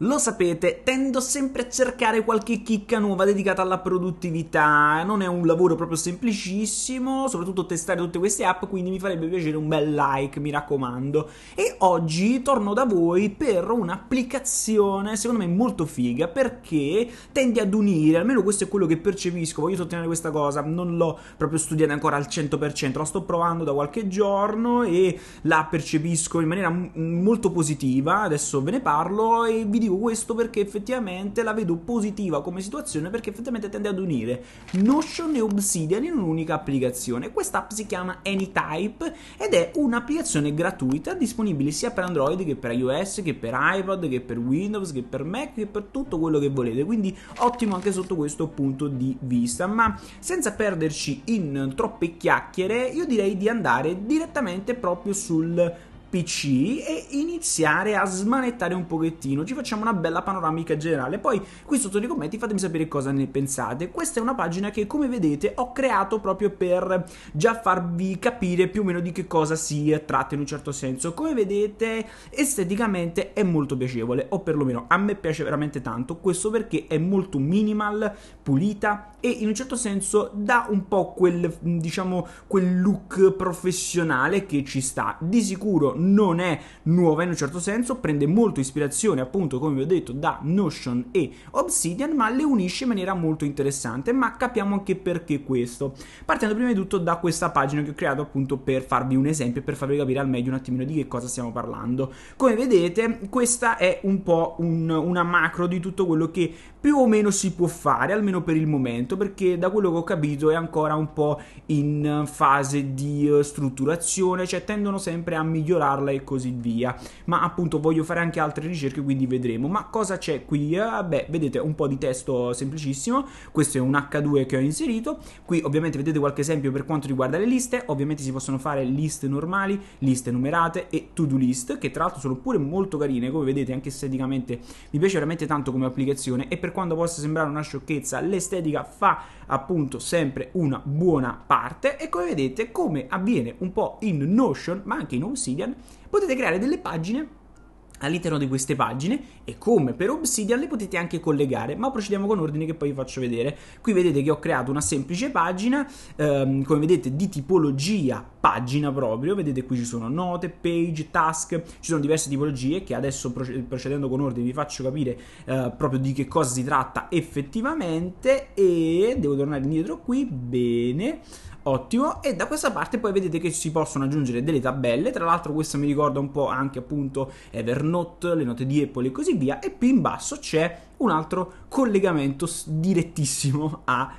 Lo sapete, tendo sempre a cercare qualche chicca nuova dedicata alla produttività, non è un lavoro proprio semplicissimo, soprattutto testare tutte queste app, quindi mi farebbe piacere un bel like, mi raccomando. E oggi torno da voi per un'applicazione, secondo me molto figa, perché tende ad unire, almeno questo è quello che percepisco, voglio sottolineare questa cosa, non l'ho proprio studiata ancora al 100%, la sto provando da qualche giorno e la percepisco in maniera molto positiva, adesso ve ne parlo e vi dico questo perché effettivamente la vedo positiva come situazione perché effettivamente tende ad unire Notion e Obsidian in un'unica applicazione. Questa app si chiama AnyType ed è un'applicazione gratuita disponibile sia per Android che per iOS, che per iPad, che per Windows, che per Mac, che per tutto quello che volete. Quindi ottimo anche sotto questo punto di vista. Ma senza perderci in troppe chiacchiere, io direi di andare direttamente proprio sul PC e iniziare a smanettare un pochettino. Ci facciamo una bella panoramica generale. Poi qui sotto nei commenti fatemi sapere cosa ne pensate. Questa è una pagina che, come vedete, ho creato proprio per già farvi capire più o meno di che cosa si tratta in un certo senso. Come vedete, esteticamente è molto piacevole, o perlomeno a me piace veramente tanto. Questo perché è molto minimal, pulita e in un certo senso dà un po' quel, diciamo, quel look professionale che ci sta. Di sicuro non è nuova in un certo senso, prende molto ispirazione appunto come vi ho detto da Notion e Obsidian ma le unisce in maniera molto interessante ma capiamo anche perché questo. Partendo prima di tutto da questa pagina che ho creato appunto per farvi un esempio e per farvi capire al meglio un attimino di che cosa stiamo parlando. Come vedete questa è un po' un, una macro di tutto quello che più o meno si può fare almeno per il momento perché da quello che ho capito è ancora un po' in fase di eh, strutturazione cioè tendono sempre a migliorare comprarla e così via. Ma appunto voglio fare anche altre ricerche, quindi vedremo. Ma cosa c'è qui? Eh, beh, vedete un po' di testo semplicissimo. Questo è un H2 che ho inserito. Qui ovviamente vedete qualche esempio per quanto riguarda le liste. Ovviamente si possono fare liste normali, liste numerate e to-do list, che tra l'altro sono pure molto carine, come vedete anche esteticamente mi piace veramente tanto come applicazione e per quanto possa sembrare una sciocchezza, l'estetica fa appunto sempre una buona parte e come vedete come avviene un po' in Notion, ma anche in Obsidian, potete creare delle pagine all'interno di queste pagine e come per Obsidian le potete anche collegare ma procediamo con ordine che poi vi faccio vedere qui vedete che ho creato una semplice pagina ehm, come vedete di tipologia pagina proprio vedete qui ci sono note, page, task ci sono diverse tipologie che adesso procedendo con ordine vi faccio capire eh, proprio di che cosa si tratta effettivamente e devo tornare indietro qui bene Ottimo, e da questa parte poi vedete che si possono aggiungere delle tabelle, tra l'altro questa mi ricorda un po' anche appunto Evernote, le note di Apple e così via, e più in basso c'è un altro collegamento direttissimo a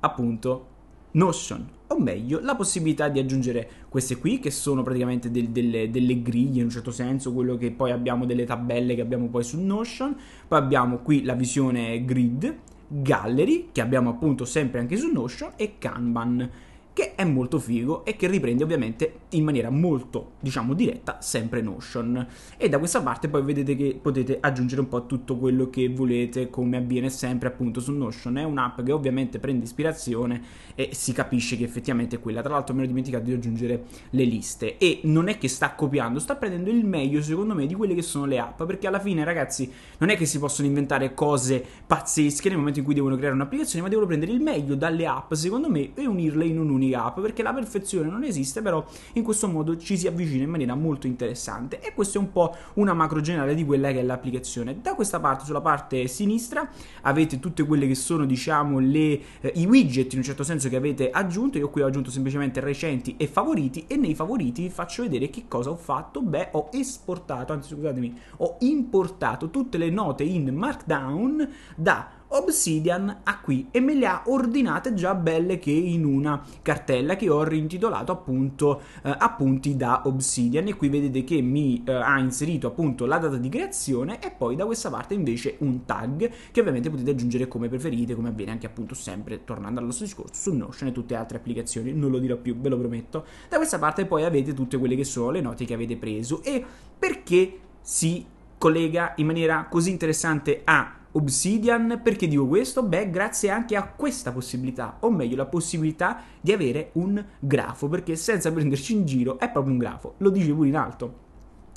appunto Notion, o meglio la possibilità di aggiungere queste qui che sono praticamente del, delle, delle, griglie in un certo senso, quello che poi abbiamo delle tabelle che abbiamo poi su Notion, poi abbiamo qui la visione grid, gallery che abbiamo appunto sempre anche su Notion e Kanban che è molto figo e che riprende ovviamente in maniera molto, diciamo, diretta sempre Notion. E da questa parte poi vedete che potete aggiungere un po' tutto quello che volete, come avviene sempre appunto su Notion. È un'app che ovviamente prende ispirazione e si capisce che effettivamente è quella. Tra l'altro mi ero dimenticato di aggiungere le liste e non è che sta copiando, sta prendendo il meglio secondo me di quelle che sono le app, perché alla fine ragazzi non è che si possono inventare cose pazzesche nel momento in cui devono creare un'applicazione, ma devono prendere il meglio dalle app secondo me e unirle in un'unica di gap, perché la perfezione non esiste, però in questo modo ci si avvicina in maniera molto interessante e questa è un po' una macro generale di quella che è l'applicazione. Da questa parte, sulla parte sinistra, avete tutte quelle che sono diciamo le, eh, i widget in un certo senso che avete aggiunto, io qui ho aggiunto semplicemente recenti e favoriti e nei favoriti vi faccio vedere che cosa ho fatto, beh ho esportato, anzi scusatemi, ho importato tutte le note in Markdown da Obsidian ha qui e me le ha ordinate già belle che in una cartella che ho rintitolato appunto eh, appunti da Obsidian e qui vedete che mi eh, ha inserito appunto la data di creazione e poi da questa parte invece un tag che ovviamente potete aggiungere come preferite come avviene anche appunto sempre tornando allo stesso discorso su Notion e tutte le altre applicazioni non lo dirò più ve lo prometto da questa parte poi avete tutte quelle che sono le note che avete preso e perché si collega in maniera così interessante a Obsidian, perché dico questo? Beh, grazie anche a questa possibilità, o meglio la possibilità di avere un grafo, perché senza prenderci in giro è proprio un grafo, lo dice pure in alto.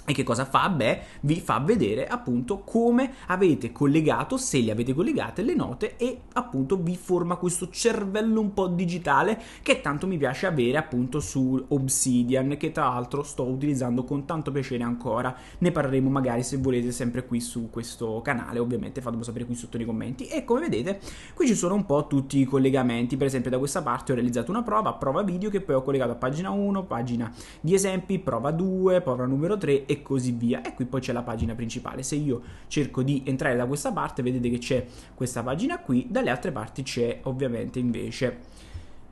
E che cosa fa? Beh, vi fa vedere appunto come avete collegato, se le avete collegate, le note e appunto vi forma questo cervello un po' digitale che tanto mi piace avere appunto su Obsidian, che tra l'altro sto utilizzando con tanto piacere ancora. Ne parleremo magari se volete sempre qui su questo canale, ovviamente fatemelo sapere qui sotto nei commenti. E come vedete, qui ci sono un po' tutti i collegamenti, per esempio da questa parte ho realizzato una prova, prova video che poi ho collegato a pagina 1, pagina di esempi, prova 2, prova numero 3 e così via. E qui poi c'è la pagina principale. Se io cerco di entrare da questa parte, vedete che c'è questa pagina qui, dalle altre parti c'è ovviamente invece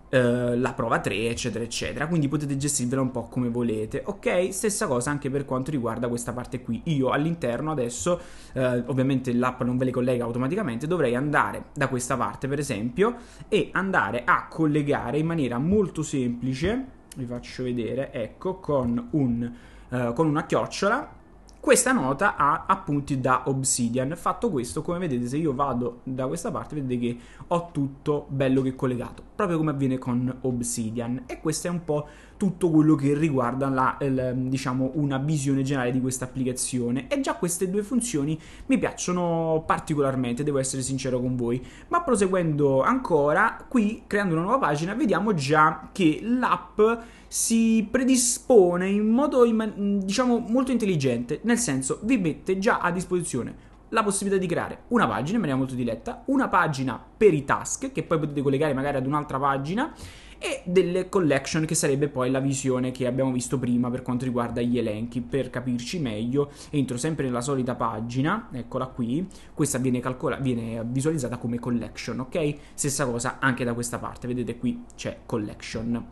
eh, la prova 3, eccetera, eccetera. Quindi potete gestirvela un po' come volete, ok? Stessa cosa anche per quanto riguarda questa parte qui. Io all'interno adesso, eh, ovviamente l'app non ve le collega automaticamente, dovrei andare da questa parte, per esempio, e andare a collegare in maniera molto semplice. Vi faccio vedere, ecco, con un eh, con una chiocciola. Questa nota ha appunti da obsidian. Fatto questo, come vedete, se io vado da questa parte, vedete che ho tutto bello che collegato proprio come avviene con Obsidian. E questo è un po' tutto quello che riguarda la, la, diciamo, una visione generale di questa applicazione. E già queste due funzioni mi piacciono particolarmente, devo essere sincero con voi. Ma proseguendo ancora, qui creando una nuova pagina, vediamo già che l'app si predispone in modo diciamo molto intelligente, nel senso vi mette già a disposizione la possibilità di creare una pagina in maniera molto diretta, una pagina per i task che poi potete collegare magari ad un'altra pagina e delle collection che sarebbe poi la visione che abbiamo visto prima per quanto riguarda gli elenchi per capirci meglio entro sempre nella solita pagina eccola qui questa viene, calcola- viene visualizzata come collection ok stessa cosa anche da questa parte vedete qui c'è collection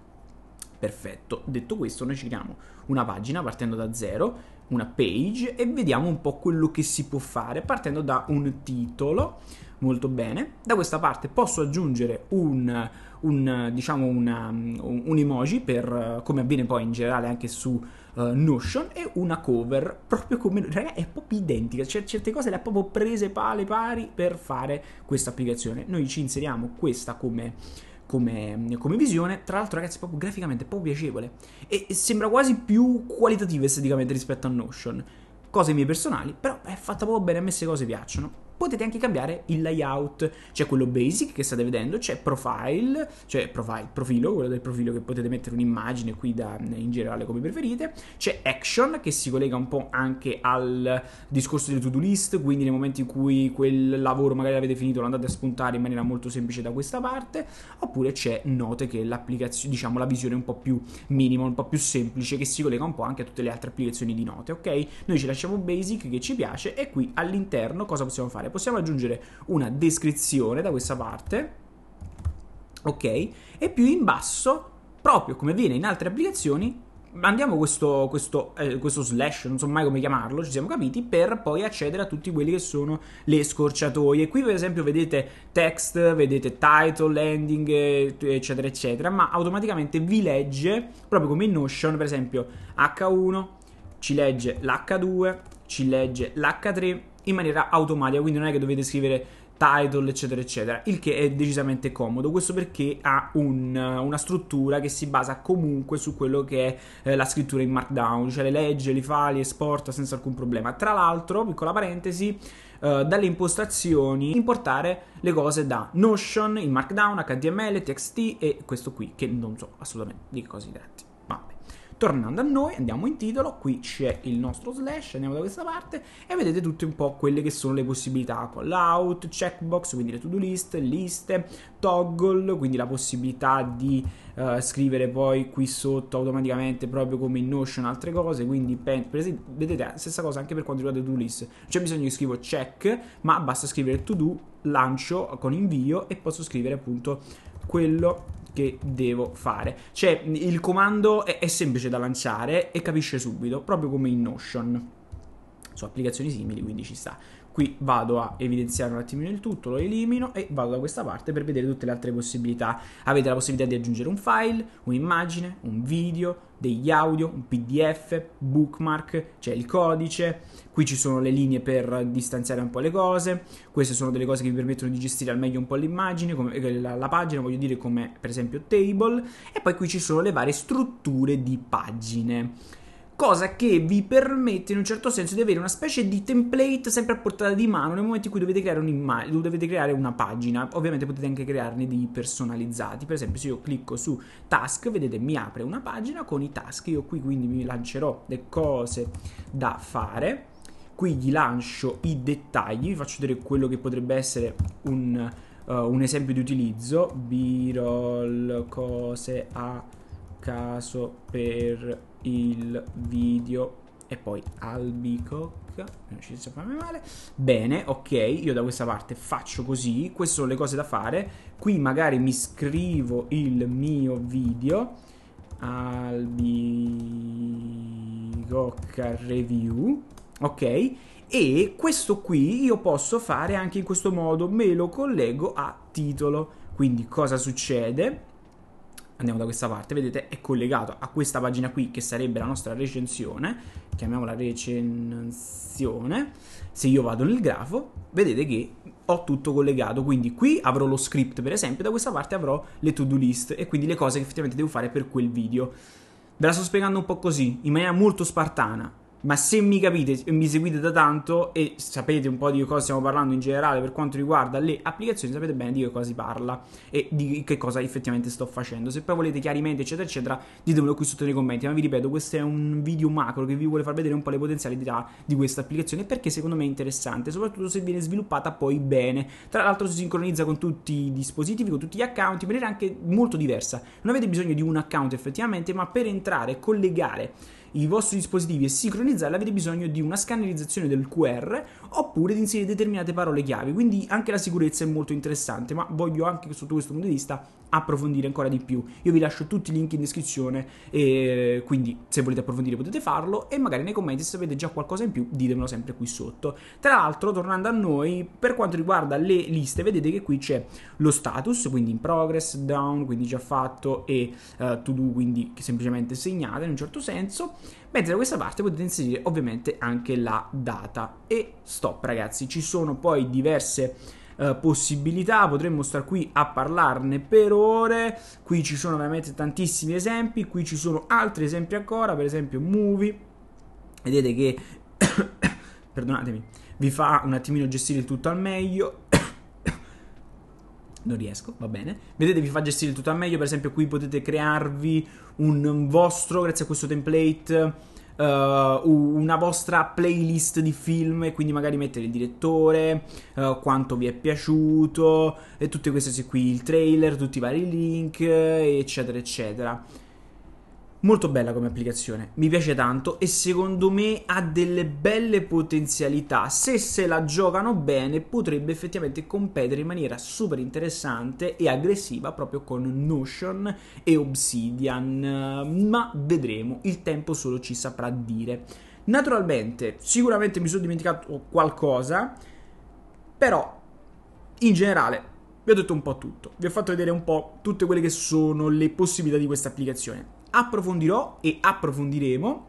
perfetto detto questo noi ci creiamo una pagina partendo da zero una page e vediamo un po' quello che si può fare partendo da un titolo molto bene da questa parte posso aggiungere un, un diciamo una, un emoji per come avviene poi in generale anche su uh, Notion e una cover proprio come raga è proprio identica cioè, certe cose le ha proprio prese pale pari per fare questa applicazione noi ci inseriamo questa come come, come visione. Tra l'altro, ragazzi, proprio graficamente è proprio piacevole. E sembra quasi più qualitativa esteticamente rispetto a Notion. Cose mie personali, però è fatta proprio bene, a me queste cose piacciono potete anche cambiare il layout. C'è quello basic che state vedendo, c'è profile, cioè profile, profilo, quello del profilo che potete mettere un'immagine qui da, eh, in generale come preferite. C'è action che si collega un po' anche al discorso del to-do list, quindi nei momenti in cui quel lavoro magari l'avete finito lo andate a spuntare in maniera molto semplice da questa parte, oppure c'è note che è l'applicazione, diciamo la visione un po' più minima, un po' più semplice che si collega un po' anche a tutte le altre applicazioni di note, ok? Noi ci lasciamo basic che ci piace e qui all'interno cosa possiamo fare? fare? Possiamo aggiungere una descrizione da questa parte, ok? E più in basso, proprio come avviene in altre applicazioni, mandiamo questo, questo, eh, questo, slash, non so mai come chiamarlo, ci siamo capiti, per poi accedere a tutti quelli che sono le scorciatoie. Qui per esempio vedete text, vedete title, landing, eh, eccetera, eccetera, ma automaticamente vi legge, proprio come in Notion, per esempio H1, ci legge l'H2, ci legge l'H3, in maniera automatica, quindi non è che dovete scrivere title, eccetera, eccetera, il che è decisamente comodo. Questo perché ha un, una struttura che si basa comunque su quello che è eh, la scrittura in Markdown, cioè le legge, li fa, li esporta senza alcun problema. Tra l'altro, piccola parentesi, eh, dalle impostazioni importare le cose da Notion in Markdown, HTML, TXT e questo qui, che non so assolutamente di che cosa si tratti. Tornando a noi, andiamo in titolo, qui c'è il nostro slash, andiamo da questa parte e vedete tutte un po' quelle che sono le possibilità, call out, checkbox, quindi le to-do list, liste, toggle, quindi la possibilità di uh, scrivere poi qui sotto automaticamente proprio come in Notion altre cose, quindi pen, per esempio, vedete eh, stessa cosa anche per quanto riguarda le to-do list, c'è bisogno che scrivo check, ma basta scrivere to-do, lancio con invio e posso scrivere appunto quello che devo fare. Cioè, il comando è, è semplice da lanciare e capisce subito, proprio come in Notion. Su applicazioni simili, quindi ci sta qui vado a evidenziare un attimino il tutto, lo elimino e vado da questa parte per vedere tutte le altre possibilità. Avete la possibilità di aggiungere un file, un'immagine, un video, degli audio, un PDF, bookmark, c'è il codice, qui ci sono le linee per distanziare un po' le cose, queste sono delle cose che vi permettono di gestire al meglio un po' l'immagine, come, eh, la, la pagina, voglio dire come per esempio table, e poi qui ci sono le varie strutture di pagine cosa che vi permette in un certo senso di avere una specie di template sempre a portata di mano nel momento in cui dovete creare dovete creare una pagina, ovviamente potete anche crearne dei personalizzati, per esempio se io clicco su task, vedete mi apre una pagina con i task, io qui quindi mi lancerò le cose da fare, qui gli lancio i dettagli, vi faccio vedere quello che potrebbe essere un, uh, un esempio di utilizzo, b-roll, cose a caso per il video e poi Albicock non ci sta mai male bene ok io da questa parte faccio così queste sono le cose da fare qui magari mi scrivo il mio video Albicock review ok e questo qui io posso fare anche in questo modo me lo collego a titolo quindi cosa succede andiamo da questa parte, vedete è collegato a questa pagina qui che sarebbe la nostra recensione, chiamiamola recensione, se io vado nel grafo vedete che ho tutto collegato, quindi qui avrò lo script per esempio, da questa parte avrò le to-do list e quindi le cose che effettivamente devo fare per quel video. Ve la sto spiegando un po' così, in maniera molto spartana, ma se mi capite e mi seguite da tanto e sapete un po' di cosa stiamo parlando in generale per quanto riguarda le applicazioni, sapete bene di che cosa si parla e di che cosa effettivamente sto facendo. Se poi volete chiarimenti, eccetera, eccetera, ditemelo qui sotto nei commenti. Ma vi ripeto, questo è un video macro che vi vuole far vedere un po' le potenzialità di questa applicazione perché secondo me è interessante, soprattutto se viene sviluppata poi bene. Tra l'altro si sincronizza con tutti i dispositivi, con tutti gli account, in maniera anche molto diversa. Non avete bisogno di un account effettivamente, ma per entrare, e collegare i vostri dispositivi e sincronizzarli, avete bisogno di una scannerizzazione del QR oppure di inserire determinate parole chiave. Quindi anche la sicurezza è molto interessante, ma voglio anche sotto questo punto di vista approfondire ancora di più. Io vi lascio tutti i link in descrizione, e quindi se volete approfondire potete farlo e magari nei commenti se sapete già qualcosa in più ditemelo sempre qui sotto. Tra l'altro, tornando a noi, per quanto riguarda le liste, vedete che qui c'è lo status, quindi in progress, down, quindi già fatto e uh, to do, quindi semplicemente segnate in un certo senso Mentre da questa parte potete inserire ovviamente anche la data. E stop ragazzi, ci sono poi diverse eh, possibilità, potremmo stare qui a parlarne per ore, qui ci sono veramente tantissimi esempi, qui ci sono altri esempi ancora, per esempio movie, vedete che, perdonatemi, vi fa un attimino gestire il tutto al meglio non riesco, va bene. Vedete, vi fa gestire tutto al meglio. Per esempio, qui potete crearvi un vostro, grazie a questo template. Uh, una vostra playlist di film e quindi magari mettere il direttore, uh, quanto vi è piaciuto e tutte queste cose qui, il trailer, tutti i vari link, eccetera, eccetera. Molto bella come applicazione, mi piace tanto e secondo me ha delle belle potenzialità. Se se la giocano bene potrebbe effettivamente competere in maniera super interessante e aggressiva proprio con Notion e Obsidian, ma vedremo, il tempo solo ci saprà dire. Naturalmente, sicuramente mi sono dimenticato qualcosa, però in generale vi ho detto un po' tutto, vi ho fatto vedere un po' tutte quelle che sono le possibilità di questa applicazione approfondirò e approfondiremo.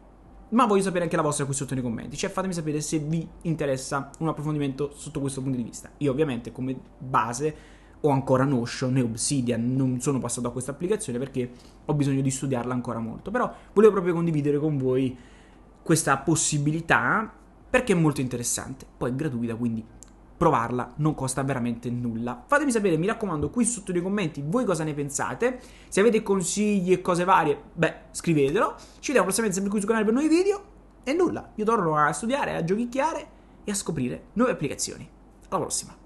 Ma voglio sapere anche la vostra qui sotto nei commenti, cioè fatemi sapere se vi interessa un approfondimento sotto questo punto di vista. Io ovviamente come base ho ancora Notion e Obsidian, non sono passato a questa applicazione perché ho bisogno di studiarla ancora molto, però volevo proprio condividere con voi questa possibilità perché è molto interessante, poi è gratuita quindi provarla, non costa veramente nulla. Fatemi sapere, mi raccomando, qui sotto nei commenti voi cosa ne pensate. Se avete consigli e cose varie, beh, scrivetelo. Ci vediamo prossimamente sempre qui sul canale per nuovi video. E nulla, io torno a studiare, a giochicchiare e a scoprire nuove applicazioni. Alla prossima!